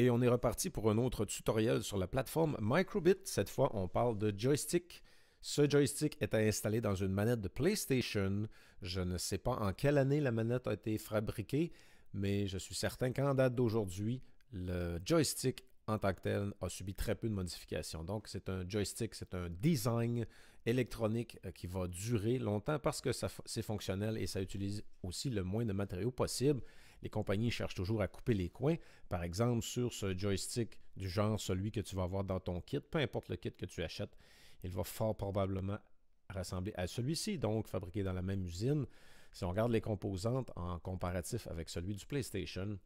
Et on est reparti pour un autre tutoriel sur la plateforme Microbit. Cette fois, on parle de joystick. Ce joystick est installé dans une manette de PlayStation. Je ne sais pas en quelle année la manette a été fabriquée, mais je suis certain qu'en date d'aujourd'hui, le joystick en tant que tel a subi très peu de modifications. Donc c'est un joystick, c'est un design électronique euh, qui va durer longtemps parce que c'est fonctionnel et ça utilise aussi le moins de matériaux possible. Les compagnies cherchent toujours à couper les coins. Par exemple, sur ce joystick du genre celui que tu vas avoir dans ton kit, peu importe le kit que tu achètes, il va fort probablement ressembler à celui-ci, donc fabriqué dans la même usine. Si on regarde les composantes en comparatif avec celui du PlayStation,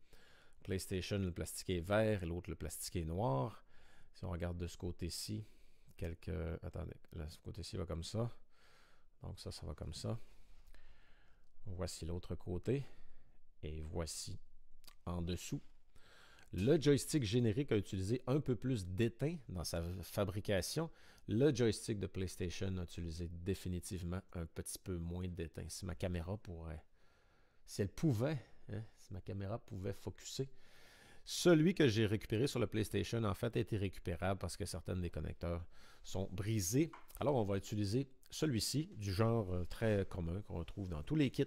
PlayStation, le plastique est vert et l'autre, le plastique est noir. Si on regarde de ce côté-ci, quelques... Attendez, ce côté-ci va comme ça. Donc ça, ça va comme ça. Voici l'autre côté. Et voici en dessous. Le joystick générique a utilisé un peu plus d'étain dans sa fabrication. Le joystick de PlayStation a utilisé définitivement un petit peu moins d'étain. Si ma caméra pouvait, si elle pouvait, hein, si ma caméra pouvait focuser. Celui que j'ai récupéré sur le PlayStation, en fait, a été récupérable parce que certains des connecteurs sont brisés. Alors, on va utiliser celui-ci, du genre euh, très commun qu'on retrouve dans tous les kits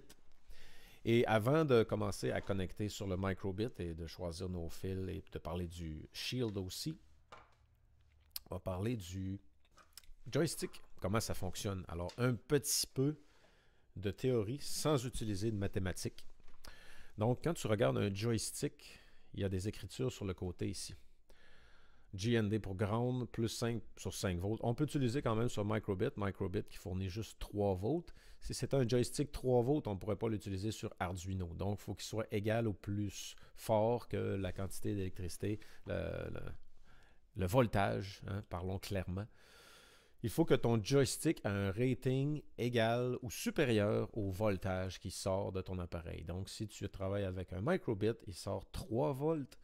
et avant de commencer à connecter sur le microbit et de choisir nos fils et de parler du shield aussi, on va parler du joystick, comment ça fonctionne. Alors, un petit peu de théorie sans utiliser de mathématiques. Donc, quand tu regardes un joystick, il y a des écritures sur le côté ici. GND pour ground, plus 5 sur 5 volts. On peut utiliser quand même sur Microbit. Microbit qui fournit juste 3 volts. Si c'est un joystick 3 volts, on ne pourrait pas l'utiliser sur Arduino. Donc, il faut qu'il soit égal ou plus fort que la quantité d'électricité, le, voltage, hein, parlons clairement. Il faut que ton joystick ait un rating égal ou supérieur au voltage qui sort de ton appareil. Donc, si tu travailles avec un microbit, il sort 3 volts.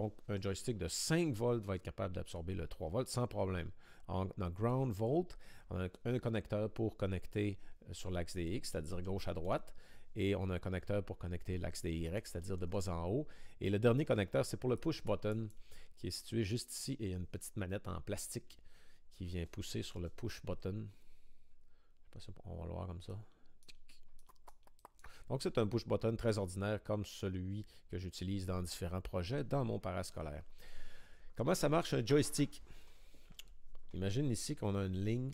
Donc, un joystick de 5 volts va être capable d'absorber le 3 volts sans problème. En, a ground volt, on a un connecteur pour connecter euh, sur l'axe des X, c'est-à-dire gauche à droite, et on a un connecteur pour connecter l'axe des Y, c'est-à-dire de bas en haut. Et le dernier connecteur, c'est pour le push button qui est situé juste ici et il y a une petite manette en plastique qui vient pousser sur le push button. Je sais pas si on va le voir comme ça. Donc, c'est un push-button très ordinaire comme celui que j'utilise dans différents projets dans mon parascolaire. Comment ça marche un joystick? Imagine ici qu'on a une ligne.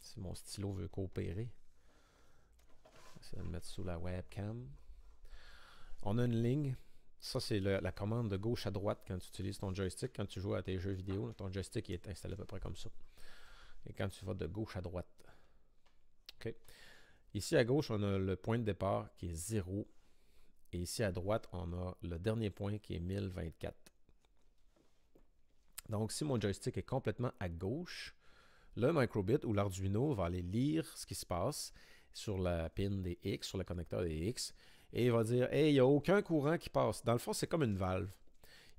Si mon stylo veut coopérer, je vais le mettre sous la webcam. On a une ligne. Ça, c'est la commande de gauche à droite quand tu utilises ton joystick. Quand tu joues à tes jeux vidéo, ton joystick est installé à peu près comme ça. Et quand tu vas de gauche à droite. OK. Ici à gauche, on a le point de départ qui est 0. Et ici à droite, on a le dernier point qui est 1024. Donc si mon joystick est complètement à gauche, le microbit ou l'Arduino va aller lire ce qui se passe sur la pin des X, sur le connecteur des X, et il va dire Hey, il n'y a aucun courant qui passe. Dans le fond, c'est comme une valve.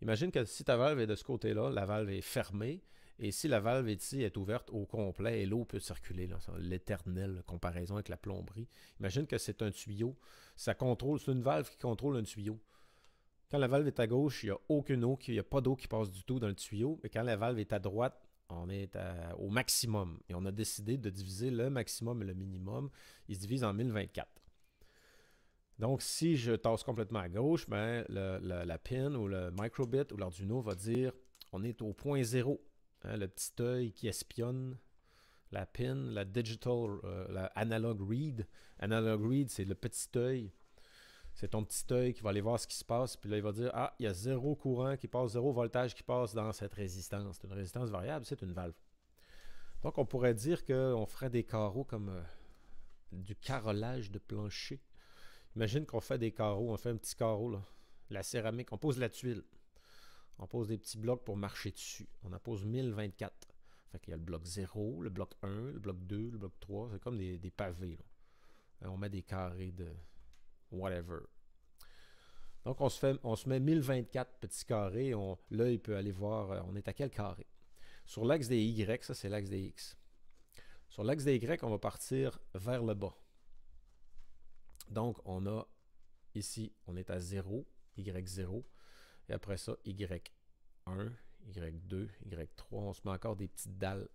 Imagine que si ta valve est de ce côté-là, la valve est fermée, et si la valve ici est ouverte au complet et l'eau peut circuler, l'éternel comparaison avec la plomberie. Imagine que c'est un tuyau. Ça contrôle, c'est une valve qui contrôle un tuyau. Quand la valve est à gauche, il n'y a aucune eau, il n'y a pas d'eau qui passe du tout dans le tuyau. Mais quand la valve est à droite, on est au maximum. Et on a décidé de diviser le maximum et le minimum. Il se divise en 1024. Donc, si je tasse complètement à gauche, ben, la pin ou le microbit ou l'Arduino va dire on est au point zéro. Hein, le petit œil qui espionne, la pin, la digital, euh, la analog read. Analog read, c'est le petit œil. C'est ton petit œil qui va aller voir ce qui se passe, puis là, il va dire Ah, il y a zéro courant qui passe, zéro voltage qui passe dans cette résistance. C'est une résistance variable, c'est une valve. Donc, on pourrait dire qu'on ferait des carreaux comme euh, du carrelage de plancher. Imagine qu'on fait des carreaux, on fait un petit carreau, là. la céramique, on pose la tuile. On pose des petits blocs pour marcher dessus. On en pose 1024. Fait qu'il y a le bloc 0, le bloc 1, le bloc 2, le bloc 3. C'est comme des, pavés. Euh, on met des carrés de whatever. Donc, on se, fait, on se met 1024 petits carrés. On, là, peut aller voir, euh, on est à quel carré. Sur l'axe des Y, ça, c'est l'axe des X. Sur l'axe des Y, on va partir vers le bas. Donc, on a ici, on est à 0, Y0. Et après ça, Y1, Y2, Y3. On se met encore des petites dalles.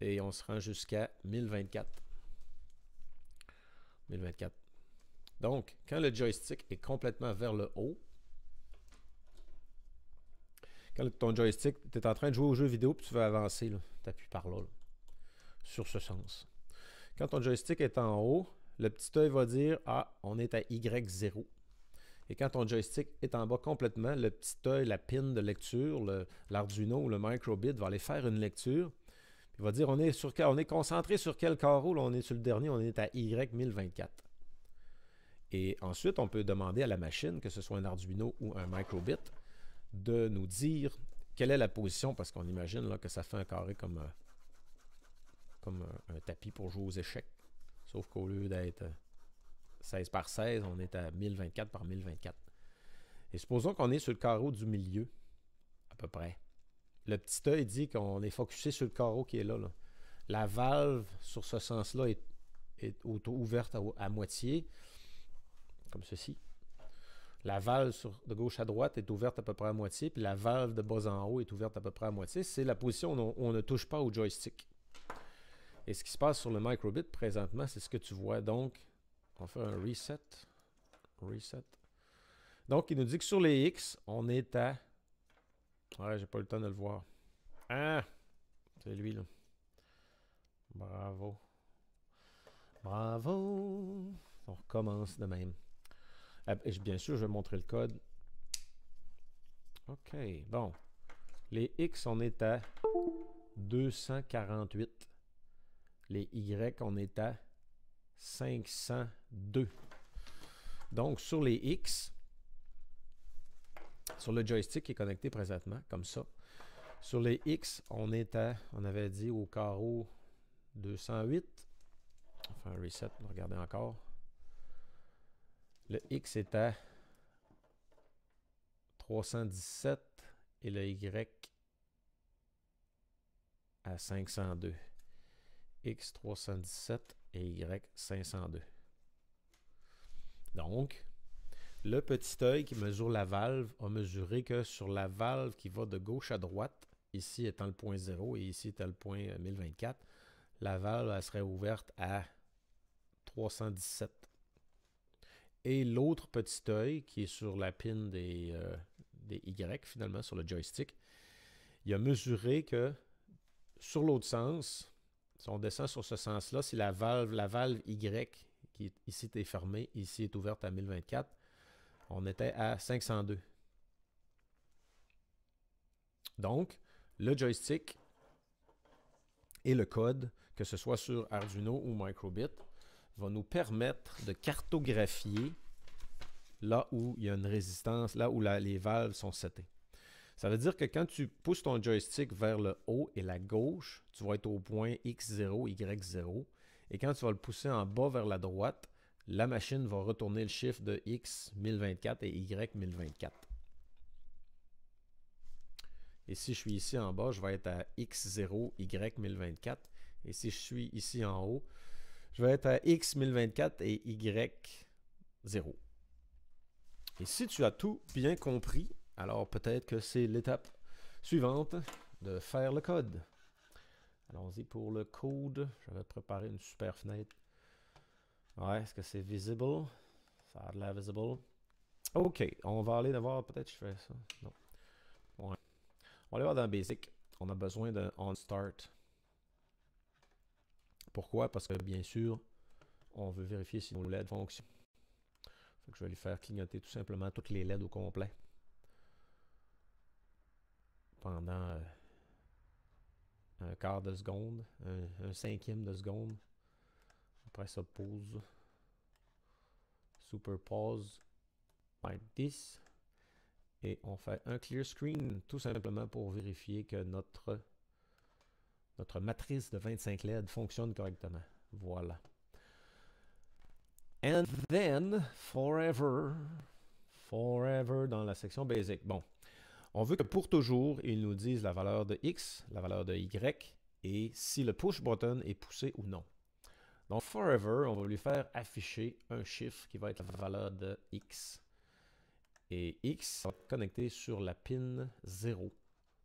Et on se rend jusqu'à 1024. 1024. Donc, quand le joystick est complètement vers le haut, quand ton joystick, tu es en train de jouer au jeu vidéo puis tu veux avancer, tu appuies par là, là, sur ce sens. Quand ton joystick est en haut, le petit œil va dire Ah, on est à Y0. Et quand ton joystick est en bas complètement, le petit œil, la pin de lecture, l'Arduino ou le microbit va aller faire une lecture. Il va dire on est, sur, on est concentré sur quel carreau, là, on est sur le dernier, on est à Y1024. Et ensuite, on peut demander à la machine, que ce soit un Arduino ou un microbit, de nous dire quelle est la position, parce qu'on imagine là, que ça fait un carré comme, euh, comme euh, un, tapis pour jouer aux échecs. Sauf qu'au lieu d'être euh, 16 par 16, on est à 1024 par 1024. Et supposons qu'on est sur le carreau du milieu, à peu près. Le petit A, dit qu'on est focusé sur le carreau qui est là. La valve, sur ce sens-là, est, auto-ouverte à, moitié, comme ceci. La valve de gauche à droite est ouverte à peu près à moitié, puis la valve de bas en haut est ouverte à peu près à moitié. C'est la position où on ne touche pas au joystick. Et ce qui se passe sur le microbit présentement, c'est ce que tu vois. Donc, on fait un reset. Reset. Donc, il nous dit que sur les X, on est à... Ouais, j'ai pas eu le temps de le voir. Ah! C'est lui, là. Bravo. Bravo! On recommence de même. Bien sûr, je vais montrer le code. OK, bon. Les X, on est à 248. Les Y, on est à 502. Donc, sur les X, sur le joystick qui est connecté présentement, comme ça, sur les X, on est à, on avait dit au carreau 208. On fait un reset regardez encore. Le X est à 317 et le Y à 502. X317 et Y502. Donc, le petit œil qui mesure la valve a mesuré que sur la valve qui va de gauche à droite, ici étant le point 0 et ici étant le point 1024, la valve serait ouverte à 317. Et l'autre petit œil qui est sur la pin des, euh, des Y, finalement, sur le joystick, il a mesuré que sur l'autre sens, si on descend sur ce sens-là, si la valve, la Y qui ici est fermée, ici est ouverte à 1024. On était à 502. Donc, le joystick et le code, que ce soit sur Arduino ou Microbit, vont nous permettre de cartographier là où il y a une résistance, là où les valves sont setées. Ça veut dire que quand tu pousses ton joystick vers le haut et la gauche, tu vas être au point X0, Y0. Et quand tu vas le pousser en bas vers la droite, la machine va retourner le chiffre de X 1024 et Y 1024. Et si je suis ici en bas, je vais être à X0, Y 1024. Et si je suis ici en haut, je vais être à X 1024 et Y 0. Et si tu as tout bien compris, alors peut-être que c'est l'étape suivante de faire le code. Allons-y pour le code. Je vais préparer une super fenêtre. Ouais, est-ce que c'est visible? Ça a de la visible. OK, on va aller voir. Peut-être je fais ça. On va aller voir dans Basic. On a besoin d'un on start. Pourquoi? Parce que bien sûr, on veut vérifier si nos LED fonctionnent. je vais lui faire clignoter tout simplement toutes les LED au complet pendant euh, un quart de seconde, un, cinquième de seconde. Après ça, pause. Super pause. Like this. Et on fait un clear screen, tout simplement pour vérifier que notre, notre matrice de 25 LED fonctionne correctement. Voilà. And then, forever, forever dans la section basic. Bon, on veut que pour toujours, ils nous disent la valeur de X, la valeur de Y et si le push button est poussé ou non. Donc forever, on va lui faire afficher un chiffre qui va être la valeur de X. Et X va être connecté sur la pin 0.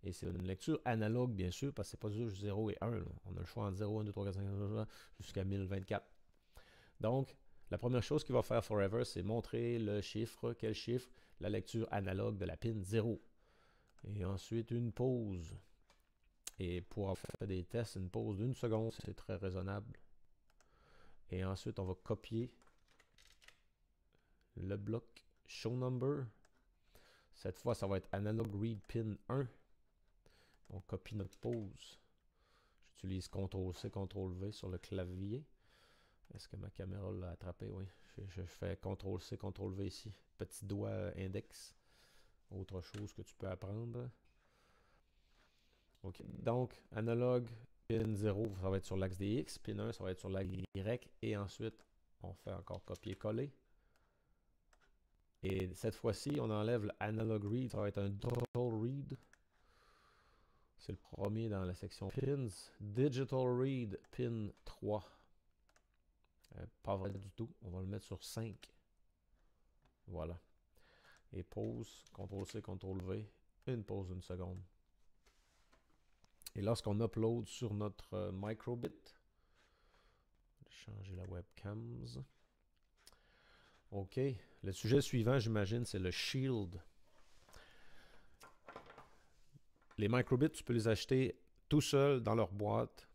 Et c'est une lecture analogue, bien sûr, parce que ce n'est pas juste 0 et 1. On a le choix entre 0, 1, 2, 3, 4, 5, 5 jusqu'à 1024. Donc, la première chose qu'il va faire Forever, c'est montrer le chiffre, quel chiffre, la lecture analogue de la pin 0. Et ensuite, une pause. Et pour faire des tests, une pause d'une seconde, c'est très raisonnable. Et ensuite, on va copier le bloc show number. Cette fois, ça va être analog read pin 1. On copie notre pause. J'utilise CTRL-C, CTRL-V sur le clavier. Est-ce que ma caméra l'a attrapé? Oui. Je, je fais CTRL-C, CTRL-V ici. Petit doigt index. Autre chose que tu peux apprendre. OK. Donc, analogue, pin 0, ça va être sur l'axe des X. Pin 1, ça va être sur l'axe Y. Et ensuite, on fait encore copier-coller. Et cette fois-ci, on enlève analog read. Ça va être un digital read. C'est le premier dans la section pins. Digital read, pin 3. Euh, pas vrai du tout. On va le mettre sur 5. Voilà. Et pause, CTRL-C, CTRL-V, une pause d'une seconde. Et lorsqu'on upload sur notre euh, microbit, changer la webcams. OK. Le sujet suivant, j'imagine, c'est le Shield. Les microbits, tu peux les acheter tout seul dans leur boîte.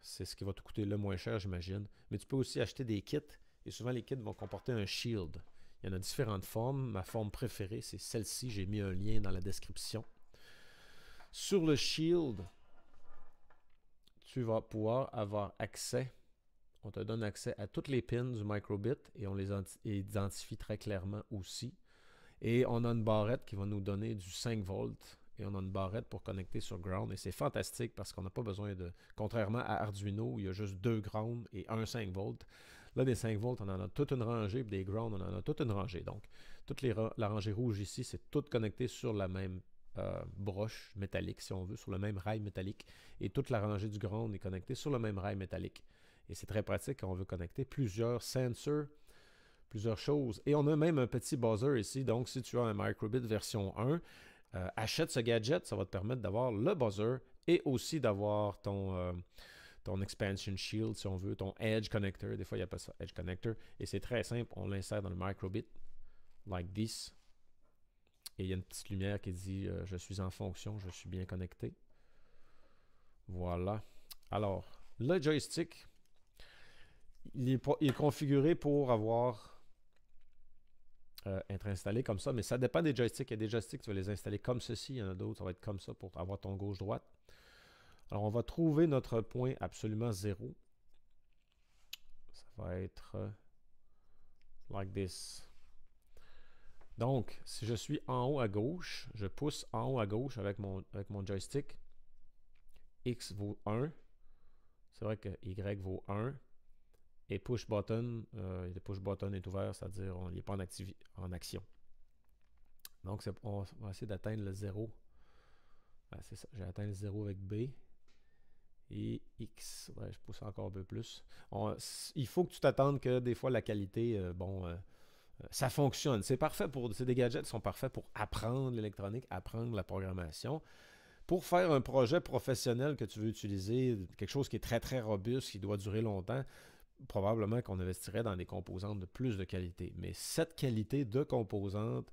C'est ce qui va te coûter le moins cher, j'imagine. Mais tu peux aussi acheter des kits. Et souvent, les kits vont comporter un Shield. Il y en a différentes formes. Ma forme préférée, c'est celle-ci. J'ai mis un lien dans la description. Sur le Shield, tu vas pouvoir avoir accès. On te donne accès à toutes les pins du microbit et on les identifie très clairement aussi. Et on a une barrette qui va nous donner du 5 volts et on a une barrette pour connecter sur ground. Et c'est fantastique parce qu'on n'a pas besoin de. Contrairement à Arduino, il y a juste deux ground et un 5 volts. Là, des 5 volts, on en a toute une rangée, des ground, on en a toute une rangée. Donc, toute les, la rangée rouge ici, c'est toute connectée sur la même euh, broche métallique, si on veut, sur le même rail métallique. Et toute la rangée du ground est connectée sur le même rail métallique. Et c'est très pratique quand on veut connecter plusieurs sensors, plusieurs choses. Et on a même un petit buzzer ici. Donc, si tu as un microbit version 1, euh, achète ce gadget. Ça va te permettre d'avoir le buzzer et aussi d'avoir ton, euh, ton expansion shield, si on veut, ton edge connector. Des fois, il a n'y pas ça edge connector. Et c'est très simple. On l'insère dans le microbit, like this. Et il y a une petite lumière qui dit euh, Je suis en fonction, je suis bien connecté. Voilà. Alors, le joystick, il est, configuré pour avoir euh, être installé comme ça, mais ça dépend des joysticks. Il y a des joysticks, tu vas les installer comme ceci, il y en a d'autres, ça va être comme ça pour avoir ton gauche-droite. Alors, on va trouver notre point absolument zéro. Ça va être like this. Donc, si je suis en haut à gauche, je pousse en haut à gauche avec mon, joystick. X vaut 1. C'est vrai que Y vaut 1. Et push button, euh, le push button est ouvert, c'est-à-dire on n'est pas en, action. Donc, on va essayer d'atteindre le zéro, j'ai atteint le zéro avec B et X. je pousse encore un peu plus. il faut que tu t'attendes que des fois la qualité, euh, bon, euh, euh, ça fonctionne. C'est parfait pour. Ces des gadgets sont parfaits pour apprendre l'électronique, apprendre la programmation. Pour faire un projet professionnel que tu veux utiliser, quelque chose qui est très très robuste, qui doit durer longtemps, probablement qu'on investirait dans des composantes de plus de qualité. Mais cette qualité de composante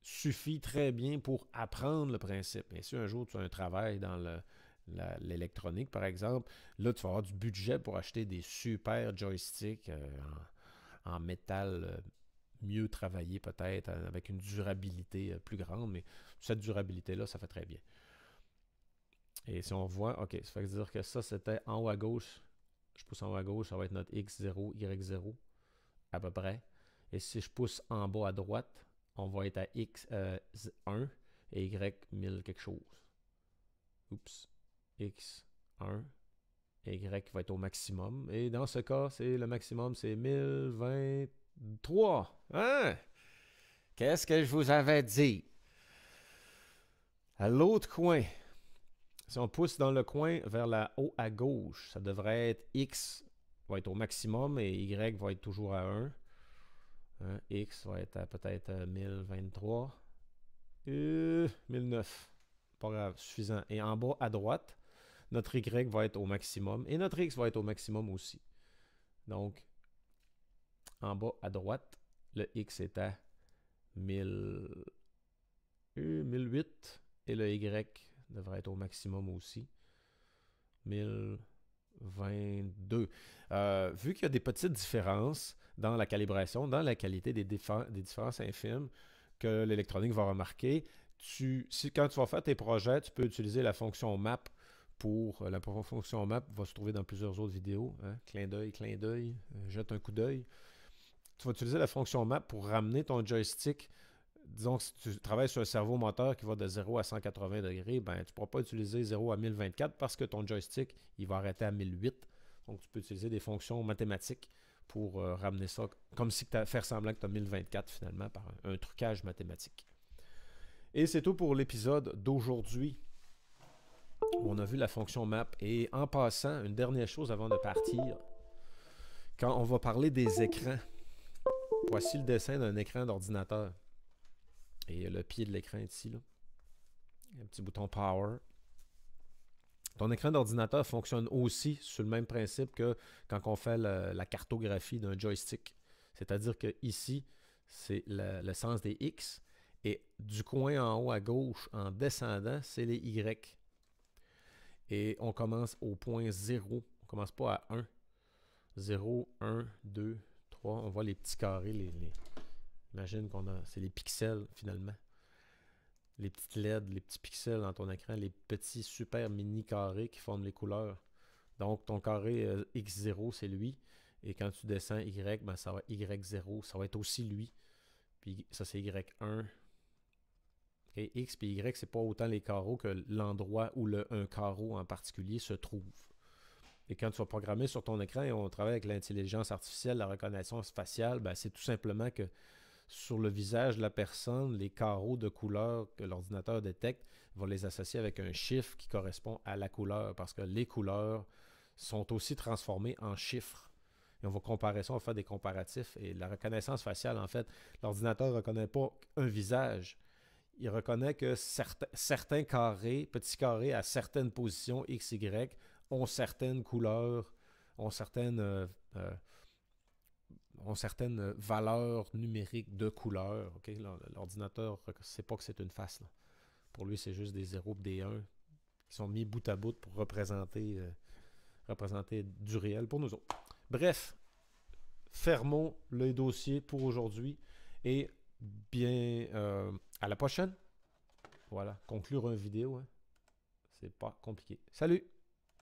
suffit très bien pour apprendre le principe. Et si un jour tu as un travail dans le, l'électronique, par exemple, là, tu vas avoir du budget pour acheter des super joysticks euh, en, métal euh, mieux travaillé peut-être, euh, avec une durabilité plus grande, mais cette durabilité-là, ça fait très bien. Et si on voit, OK, ça veut dire que ça, c'était en haut à gauche. Je pousse en haut à gauche, ça va être notre X0, Y0, à peu près. Et si je pousse en bas à droite, on va être à X1 et Y1000 quelque chose. Oups x1, y va être au maximum. Et dans ce cas, c'est le maximum, c'est 1023. Hein? Qu'est-ce que je vous avais dit? À l'autre coin, si on pousse dans le coin vers la haut à gauche, ça devrait être x va être au maximum et y va être toujours à 1. Hein? x va être à peut-être 1023. Euh, 1009. Euh, Pas grave, suffisant. Et en bas à droite, notre Y va être au maximum et notre X va être au maximum aussi. Donc, en bas à droite, le X est à 1000... 1008 euh, et le Y devrait être au maximum aussi. 1022. Euh, vu qu'il y a des petites différences dans la calibration, dans la qualité des, des différences infimes que l'électronique va remarquer, tu, si, quand tu vas faire tes projets, tu peux utiliser la fonction map pour euh, la fonction map va se trouver dans plusieurs autres vidéos. Hein. Clin d'œil, clin d'œil, euh, jette un coup d'œil. Tu vas utiliser la fonction map pour ramener ton joystick. Disons que si tu travailles sur un cerveau moteur qui va de 0 à 180 degrés, ben, tu ne pourras pas utiliser 0 à 1024 parce que ton joystick il va arrêter à 1008. Donc tu peux utiliser des fonctions mathématiques pour euh, ramener ça, comme si tu as faire semblant que tu as 1024 finalement par un trucage mathématique. Et c'est tout pour l'épisode d'aujourd'hui. On a vu la fonction map. Et en passant, une dernière chose avant de partir, quand on va parler des écrans, voici le dessin d'un écran d'ordinateur. Et le pied de l'écran est ici. Là. Un petit bouton Power. Ton écran d'ordinateur fonctionne aussi sur le même principe que quand on fait la cartographie d'un joystick. C'est-à-dire que ici, c'est le sens des X. Et du coin en haut à gauche, en descendant, c'est les Y. Et on commence au point 0. On commence pas à 1. 0, 1, 2, 3. On voit les petits carrés. Imagine qu'on a. C'est les pixels finalement. Les petites LED, les petits pixels dans ton écran, les petits super mini carrés qui forment les couleurs. Donc ton carré euh, X0, c'est lui. Et quand tu descends Y, ben, ça va Y0, ça va être aussi lui. Puis ça, c'est Y1, et X et Y, c'est pas autant les carreaux que l'endroit où le, un carreau en particulier se trouve. Et quand tu vas programmer sur ton écran et on travaille avec l'intelligence artificielle, la reconnaissance faciale, ben, c'est tout simplement que sur le visage de la personne, les carreaux de couleur que l'ordinateur détecte vont les associer avec un chiffre qui correspond à la couleur, parce que les couleurs sont aussi transformées en chiffres. Et on va comparer ça, on va faire des comparatifs. Et la reconnaissance faciale, en fait, l'ordinateur ne reconnaît pas un visage, il reconnaît que certains carrés, petits carrés à certaines positions X, Y, ont certaines couleurs, ont certaines, euh, euh, ont certaines valeurs numériques de couleurs. L'ordinateur ne sait pas que c'est une face. Pour lui, c'est juste des 0 des 1 qui sont mis bout à bout pour représenter, euh, représenter du réel pour nous autres. Bref, fermons le dossier pour aujourd'hui et bien à la prochaine. Voilà, conclure une vidéo. Hein. C'est pas compliqué. Salut